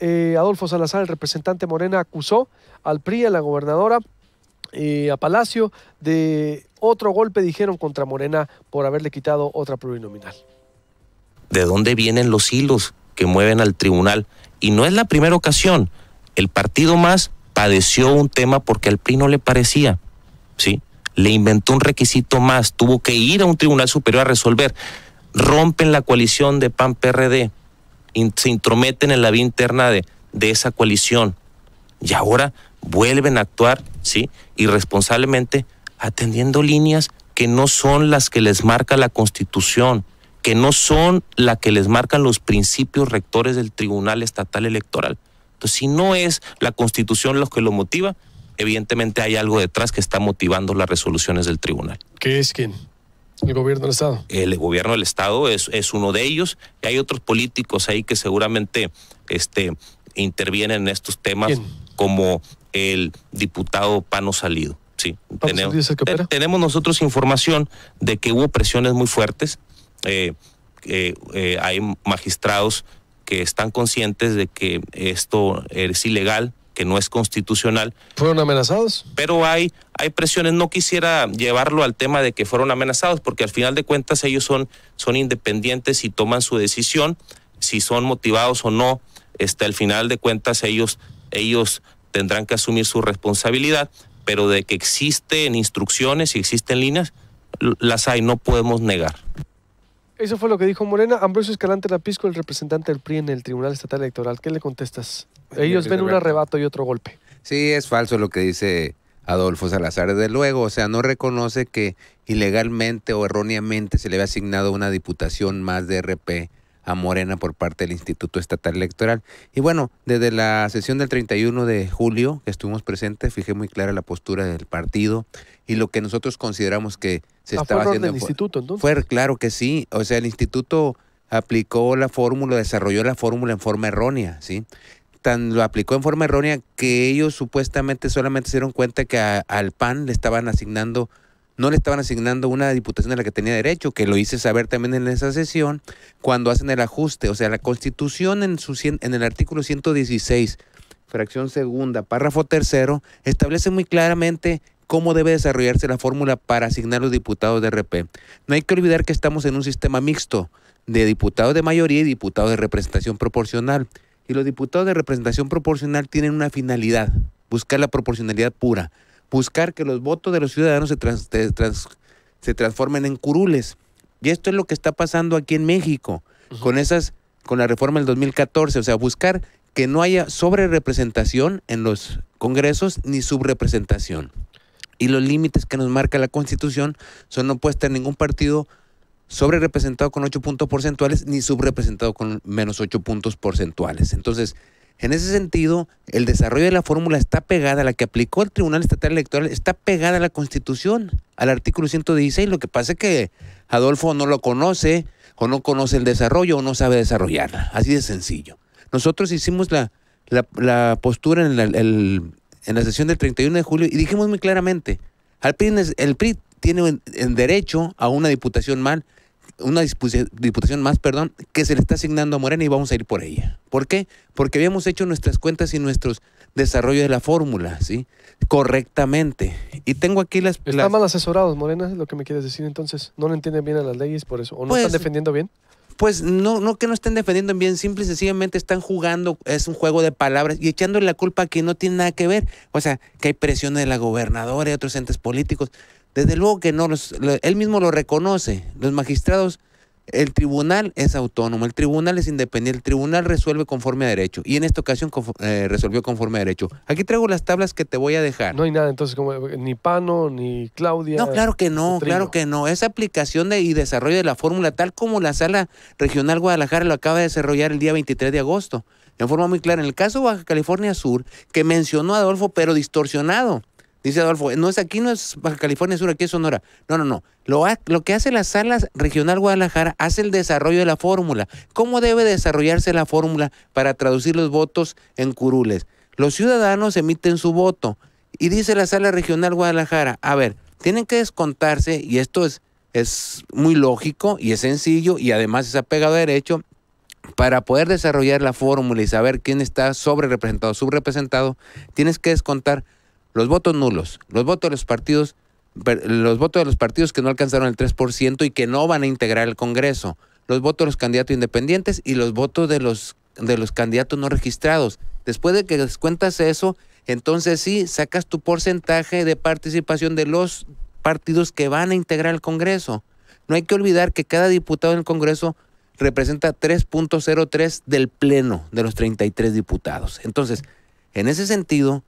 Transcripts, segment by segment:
Eh, Adolfo Salazar, el representante Morena, acusó al PRI, a la gobernadora, eh, a Palacio, de otro golpe, dijeron, contra Morena por haberle quitado otra plurinominal. ¿De dónde vienen los hilos que mueven al tribunal? Y no es la primera ocasión. El partido más padeció un tema porque al PRI no le parecía. ¿Sí? Le inventó un requisito más, tuvo que ir a un tribunal superior a resolver. Rompen la coalición de PAN-PRD se intrometen en la vida interna de, de esa coalición y ahora vuelven a actuar, ¿sí? Irresponsablemente atendiendo líneas que no son las que les marca la Constitución, que no son las que les marcan los principios rectores del Tribunal Estatal Electoral. Entonces, si no es la Constitución lo que lo motiva, evidentemente hay algo detrás que está motivando las resoluciones del tribunal. ¿Qué es quién? El gobierno del Estado. El gobierno del Estado es, uno de ellos. hay otros políticos ahí que seguramente este, intervienen en estos temas, como el diputado Pano Salido. Sí, tenemos, tenemos, nosotros información de que hubo presiones muy fuertes. Eh, eh, eh, hay magistrados que están conscientes de que esto es ilegal, que no es constitucional. ¿Fueron amenazados? Pero hay, hay presiones, no quisiera llevarlo al tema de que fueron amenazados, porque al final de cuentas ellos son, son independientes y toman su decisión, si son motivados o no, este, al final de cuentas ellos, ellos tendrán que asumir su responsabilidad, pero de que existen instrucciones y existen líneas, las hay, no podemos negar. Eso fue lo que dijo Morena. Ambrosio Escalante Lapisco, el representante del PRI en el Tribunal Estatal Electoral. ¿Qué le contestas? Ellos ven un arrebato y otro golpe. Sí, es falso lo que dice Adolfo Salazar. Desde luego, o sea, no reconoce que ilegalmente o erróneamente se le había asignado una diputación más de RP a Morena por parte del Instituto Estatal Electoral. Y bueno, desde la sesión del 31 de julio que estuvimos presentes, fijé muy clara la postura del partido y lo que nosotros consideramos que se ah, estaba fue haciendo. Del instituto, entonces? Fue, claro que sí. O sea, el instituto aplicó la fórmula, desarrolló la fórmula en forma errónea, ¿sí? Tan lo aplicó en forma errónea que ellos supuestamente solamente se dieron cuenta que al PAN le estaban asignando, no le estaban asignando una diputación a la que tenía derecho, que lo hice saber también en esa sesión, cuando hacen el ajuste. O sea, la constitución en, su, en el artículo 116 fracción segunda, párrafo tercero, establece muy claramente cómo debe desarrollarse la fórmula para asignar los diputados de RP. No hay que olvidar que estamos en un sistema mixto de diputados de mayoría y diputados de representación proporcional. Y los diputados de representación proporcional tienen una finalidad, buscar la proporcionalidad pura, buscar que los votos de los ciudadanos se, se, transformen en curules. Y esto es lo que está pasando aquí en México, con esas, con la reforma del 2014, o sea, buscar que no haya sobre representación en los congresos ni subrepresentación. Y los límites que nos marca la Constitución son no puede estar ningún partido sobre representado con ocho puntos porcentuales ni subrepresentado con menos ocho puntos porcentuales. Entonces, en ese sentido, el desarrollo de la fórmula está pegada a la que aplicó el Tribunal Estatal Electoral, está pegada a la Constitución, al artículo 116. Lo que pasa es que Adolfo no lo conoce, o no conoce el desarrollo, o no sabe desarrollarla. Así de sencillo. Nosotros hicimos la, postura en el, en la sesión del 31 de julio y dijimos muy claramente, al PRI, el PRI tiene el derecho a una diputación mal, una diputación más, perdón, que se le está asignando a Morena y vamos a ir por ella. ¿Por qué? Porque habíamos hecho nuestras cuentas y nuestros desarrollos de la fórmula, ¿sí? Correctamente. Y tengo aquí las... Están mal asesorados, Morena, es lo que me quieres decir entonces. No lo entienden bien a las leyes por eso. ¿O no están pues, defendiendo bien? pues no, no que no estén defendiendo bien, simple y sencillamente están jugando, es un juego de palabras y echándole la culpa a que no tiene nada que ver. O sea, que hay presión de la gobernadora y otros entes políticos. Desde luego que no, los, él mismo lo reconoce. Los magistrados el tribunal es autónomo, el tribunal es independiente, el tribunal resuelve conforme a derecho y en esta ocasión eh, resolvió conforme a derecho. Aquí traigo las tablas que te voy a dejar. No hay nada, entonces, como ni Pano, ni Claudia. No, claro que no, claro que no. Esa aplicación de, y desarrollo de la fórmula, tal como la Sala Regional Guadalajara lo acaba de desarrollar el día 23 de agosto, en forma muy clara. En el caso Baja California Sur, que mencionó Adolfo, pero distorsionado Dice Adolfo, no es aquí, no es Baja California Sur, aquí es Sonora. No, no, no. Lo, lo que hace la sala regional Guadalajara hace el desarrollo de la fórmula. ¿Cómo debe desarrollarse la fórmula para traducir los votos en curules? Los ciudadanos emiten su voto y dice la sala regional Guadalajara, a ver, tienen que descontarse, y esto es, es muy lógico y es sencillo y además es apegado a derecho, para poder desarrollar la fórmula y saber quién está sobre representado, subrepresentado, tienes que descontar los votos nulos, los votos de los partidos los votos de los partidos que no alcanzaron el 3% y que no van a integrar el Congreso, los votos de los candidatos independientes y los votos de los de los candidatos no registrados. Después de que descuentas eso, entonces sí sacas tu porcentaje de participación de los partidos que van a integrar el Congreso. No hay que olvidar que cada diputado en el Congreso representa 3.03 del pleno de los 33 diputados. Entonces, en ese sentido,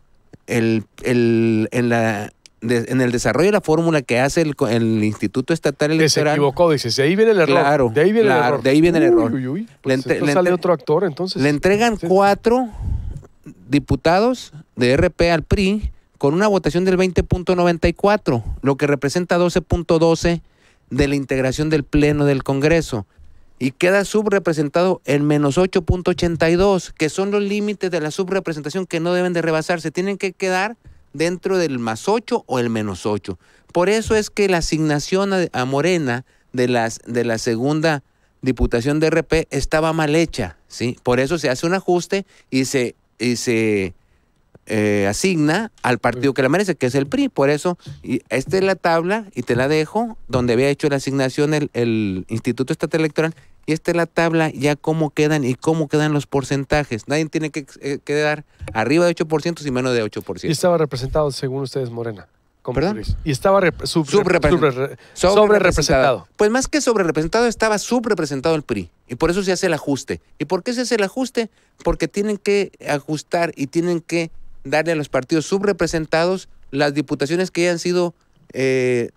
el, en la en el desarrollo de la fórmula que hace el, el Instituto Estatal Electoral. se equivocó, dices, de ahí viene el error. de ahí viene el error. le otro actor, entonces. Le entregan cuatro diputados de RP al PRI con una votación del 20.94, lo que representa 12.12 de la integración del Pleno del Congreso y queda subrepresentado el menos 8.82, que son los límites de la subrepresentación que no deben de rebasarse, tienen que quedar dentro del más 8 o el menos 8. Por eso es que la asignación a Morena de, las, de la segunda diputación de RP estaba mal hecha, ¿sí? Por eso se hace un ajuste y se, y se eh, asigna al partido que la merece, que es el PRI. Por eso, y esta es la tabla, y te la dejo, donde había hecho la asignación el, el Instituto Estatal Electoral, y esta es la tabla ya cómo quedan y cómo quedan los porcentajes. Nadie tiene que eh, quedar arriba de 8% y menos de 8%. Y estaba representado, según ustedes, Morena. ¿Perdón? Y estaba subrepresentado. Sobre pues más que representado, estaba subrepresentado el PRI. Y por eso se hace el ajuste. ¿Y por qué se hace el ajuste? Porque tienen que ajustar y tienen que darle a los partidos subrepresentados las diputaciones que hayan sido eh,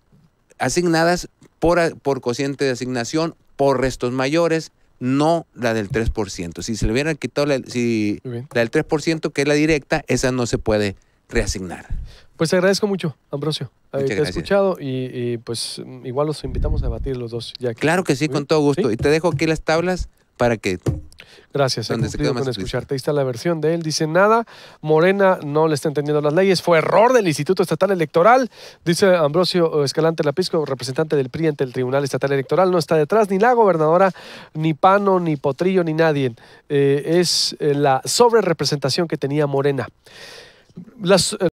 asignadas por, por cociente de asignación por restos mayores, no la del 3%. Si se le hubieran quitado la, si, la del 3%, que es la directa, esa no se puede reasignar. Pues te agradezco mucho, Ambrosio. Te he escuchado y, pues igual los invitamos a debatir los dos. Ya Claro que sí, con todo gusto. Y te dejo aquí las tablas para que Gracias, he cumplido escucharte. Ahí está la versión de él. Dice nada, Morena no le está entendiendo las leyes. Fue error del Instituto Estatal Electoral, dice Ambrosio Escalante Lapisco, representante del PRI ante el Tribunal Estatal Electoral. No está detrás ni la gobernadora, ni Pano, ni Potrillo, ni nadie. Eh, es eh, la la representación que tenía Morena. Las, eh,